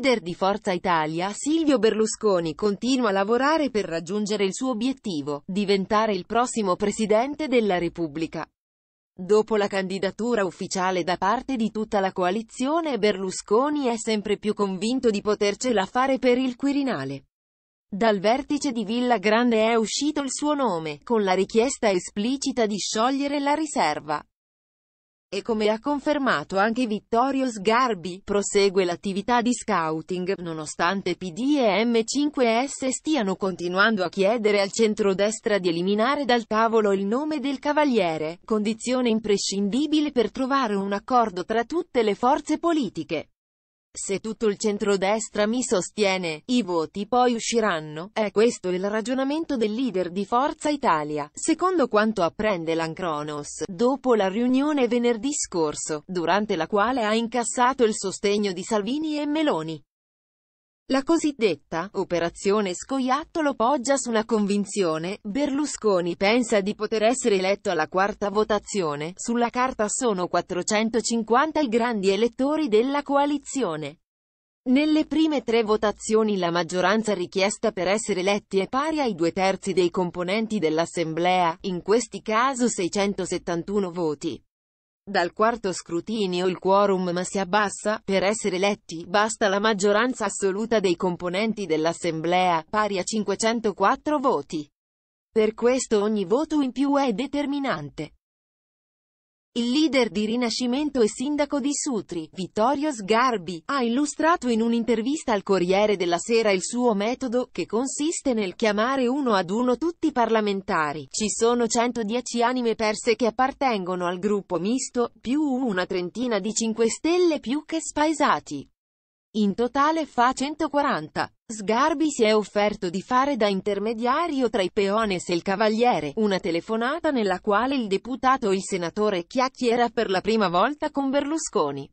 leader di Forza Italia Silvio Berlusconi continua a lavorare per raggiungere il suo obiettivo, diventare il prossimo Presidente della Repubblica. Dopo la candidatura ufficiale da parte di tutta la coalizione Berlusconi è sempre più convinto di potercela fare per il Quirinale. Dal vertice di Villa Grande è uscito il suo nome, con la richiesta esplicita di sciogliere la riserva. E come ha confermato anche Vittorio Sgarbi, prosegue l'attività di scouting, nonostante PD e M5S stiano continuando a chiedere al centrodestra di eliminare dal tavolo il nome del Cavaliere, condizione imprescindibile per trovare un accordo tra tutte le forze politiche. Se tutto il centrodestra mi sostiene, i voti poi usciranno. È questo il ragionamento del leader di Forza Italia, secondo quanto apprende l'Ancronos, dopo la riunione venerdì scorso, durante la quale ha incassato il sostegno di Salvini e Meloni. La cosiddetta operazione scoiattolo poggia su una convinzione, Berlusconi pensa di poter essere eletto alla quarta votazione, sulla carta sono 450 i grandi elettori della coalizione. Nelle prime tre votazioni la maggioranza richiesta per essere eletti è pari ai due terzi dei componenti dell'Assemblea, in questi caso 671 voti. Dal quarto scrutinio il quorum ma si abbassa, per essere eletti basta la maggioranza assoluta dei componenti dell'Assemblea, pari a 504 voti. Per questo ogni voto in più è determinante. Il leader di Rinascimento e sindaco di Sutri, Vittorio Sgarbi, ha illustrato in un'intervista al Corriere della Sera il suo metodo, che consiste nel chiamare uno ad uno tutti i parlamentari. Ci sono 110 anime perse che appartengono al gruppo misto, più una trentina di 5 Stelle più che spaesati. In totale fa 140. Sgarbi si è offerto di fare da intermediario tra i Peones e il Cavaliere, una telefonata nella quale il deputato e il senatore chiacchiera per la prima volta con Berlusconi.